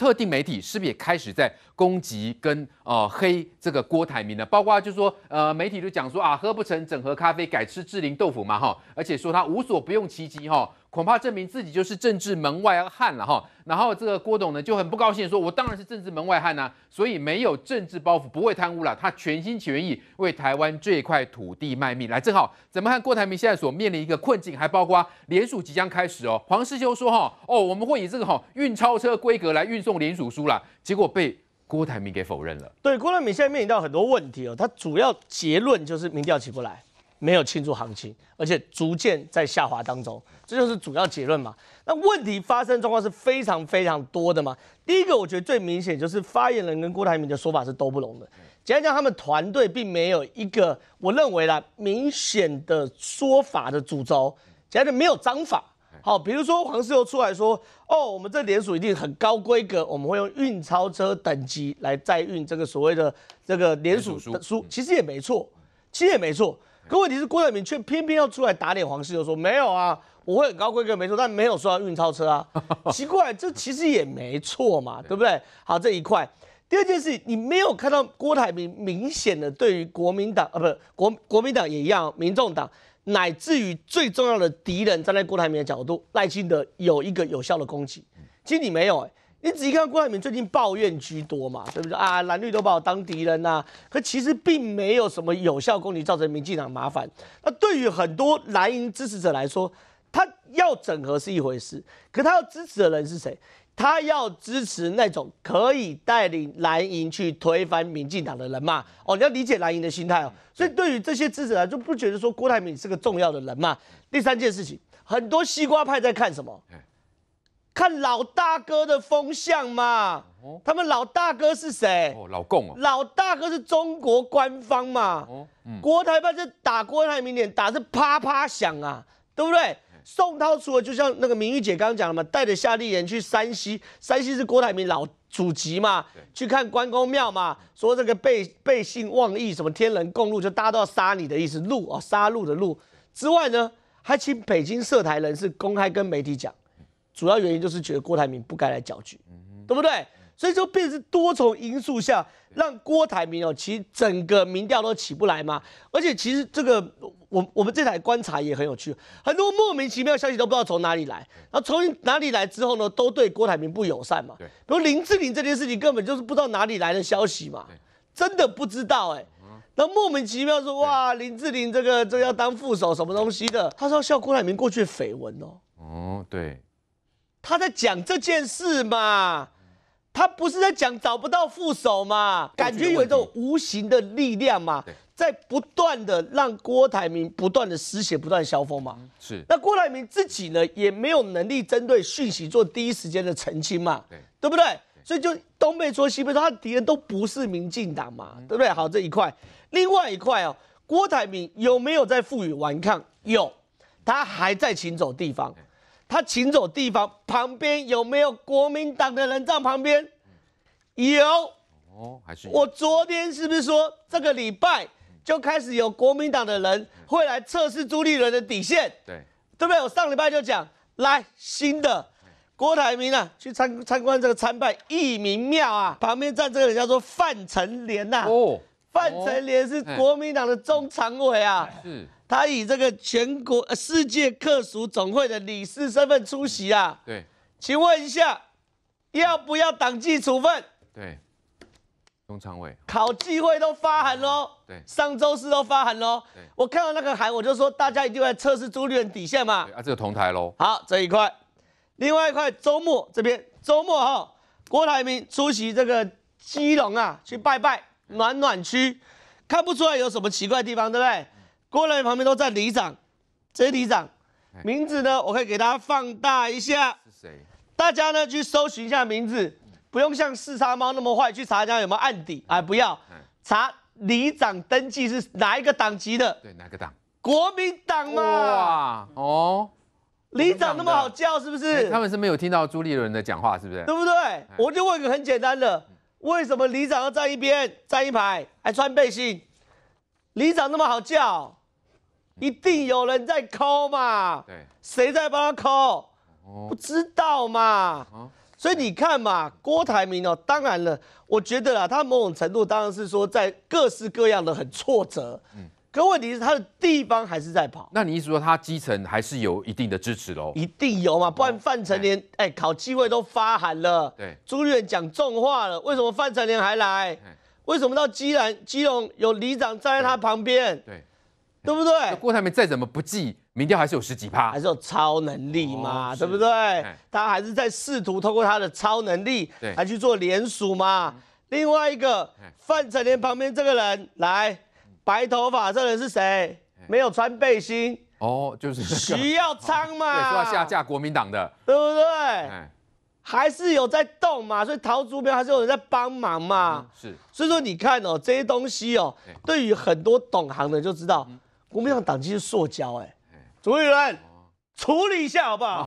特定媒体是不是也开始在攻击跟呃黑这个郭台铭呢？包括就是说呃媒体就讲说啊喝不成整盒咖啡改吃智霖豆腐嘛哈，而且说他无所不用其极哈。恐怕证明自己就是政治门外汉了哈，然后这个郭董呢就很不高兴，说我当然是政治门外汉呐，所以没有政治包袱，不会贪污了，他全心全意为台湾这块土地卖命。来，正好怎么看郭台铭现在所面临一个困境，还包括联署即将开始哦。黄世修说哈，哦我们会以这个哈运钞车规格来运送联署书啦，结果被郭台铭给否认了。对，郭台铭现在面临到很多问题哦，他主要结论就是民调起不来。没有清楚行情，而且逐渐在下滑当中，这就是主要结论嘛？那问题发生状况是非常非常多的嘛？第一个，我觉得最明显就是发言人跟郭台铭的说法是都不容的。简单讲，他们团队并没有一个我认为啦明显的说法的主轴，简单言没有章法。好，比如说黄世优出来说：“哦，我们这联署一定很高规格，我们会用运钞车等级来载运这个所谓的这个联署的书，其实也没错，其实也没错。”可问题是，郭台铭却偏偏要出来打脸黄世友，说没有啊，我会很高规格没错，但没有说运钞车啊，奇怪，这其实也没错嘛，对不对？好，这一块。第二件事，你没有看到郭台铭明显的对于国民党啊，不国国民党也一样，民众党乃至于最重要的敌人，站在郭台铭的角度，赖清德有一个有效的攻击，其实你没有哎。你仔细看郭台铭最近抱怨居多嘛，对不对啊？蓝绿都把我当敌人呐。可其实并没有什么有效功底造成民进党麻烦。那对于很多蓝营支持者来说，他要整合是一回事，可他要支持的人是谁？他要支持那种可以带领蓝营去推翻民进党的人嘛？哦，你要理解蓝营的心态哦。所以对于这些支持者就不觉得说郭台铭是个重要的人嘛。第三件事情，很多西瓜派在看什么？看老大哥的风向嘛，他们老大哥是谁？老共哦，老大哥是中国官方嘛。哦，嗯，国台办是打郭台铭脸，打是啪啪响啊，对不对？宋涛除了就像那个明玉姐刚刚讲了嘛，带着夏立言去山西，山西是郭台铭老祖籍嘛，去看关公庙嘛，说这个背背信忘义，什么天人共怒，就大家都要杀你的意思，路啊，杀戮的戮。之外呢，还请北京涉台人士公开跟媒体讲。主要原因就是觉得郭台铭不该来搅局，对不对？所以就变成多重因素下，让郭台铭哦，其实整个民调都起不来嘛。而且其实这个我我们这台观察也很有趣，很多莫名其妙消息都不知道从哪里来，然后从哪里来之后呢，都对郭台铭不友善嘛。比如林志玲这件事情，根本就是不知道哪里来的消息嘛，真的不知道哎。那莫名其妙说哇，林志玲这个这個、要当副手什么东西的，他说笑郭台铭过去绯闻哦。哦，对。他在讲这件事嘛，他不是在讲找不到副手嘛，感觉有一种无形的力量嘛，在不断的让郭台铭不断的失血、不断消风嘛。是。那郭台铭自己呢，也没有能力针对讯息做第一时间的澄清嘛，对不对？所以就东被说西被说，他的敌人都不是民进党嘛，对不对？好，这一块。另外一块哦，郭台铭有没有在负隅顽抗？有，他还在行走地方。他请走地方旁边有没有国民党的人站旁边？有哦，还是我昨天是不是说这个礼拜就开始有国民党的人会来测试朱立伦的底线？对，对不对？我上礼拜就讲来新的郭台铭啊，去参参观这个参拜义民庙啊，旁边站这个人叫做范成莲呐。哦，范成莲是国民党的中常委啊。是。他以这个全国世界客属总会的理事身份出席啊。对，请问一下，要不要党纪处分？对，中常委考纪会都发函喽。对，上周四都发函喽。我看到那个函，我就说大家一定会测试朱立伦底线嘛。啊，这个同台喽。好，这一块，另外一块周末这边周末哈，郭台铭出席这个基隆啊，去拜拜暖暖区，看不出来有什么奇怪的地方，对不对？郭委旁边都在里长，这些里长，名字呢？我可以给大家放大一下。是谁？大家呢去搜寻一下名字，不用像四杀猫那么坏去查一下有没有案底。哎，不要查里长登记是哪一个党籍的？对，哪个党？国民党嘛。哇哦，里长那么好叫是不是？他们是没有听到朱立伦的讲话是不是？对不对？我就问一个很简单的，为什么里长要站一边，站一排，还穿背心？里长那么好叫。一定有人在抠嘛？对，谁在帮他抠？不知道嘛？所以你看嘛，郭台铭哦，当然了，我觉得啦，他某种程度当然是说在各式各样的很挫折，嗯，可问题是他的地方还是在跑。那你意思说他基层还是有一定的支持喽？一定有嘛，不然范丞年哎考机会都发函了，对，朱立伦讲重话了，为什么范丞年还来？为什么到基兰基隆有里长站在他旁边？对。对不对？郭台铭再怎么不济，民调还是有十几趴，还是有超能力嘛，对不对？他还是在试图通过他的超能力来去做联署嘛。另外一个范丞廉旁边这个人，来白头发这人是谁？没有穿背心哦，就是徐耀昌嘛，对，是要下架国民党的，对不对？还是有在动嘛，所以逃竹苗还是有人在帮忙嘛。是，所以说你看哦，这些东西哦，对于很多懂行的就知道。国民党党纪是塑胶，哎，主委员处理一下好不好？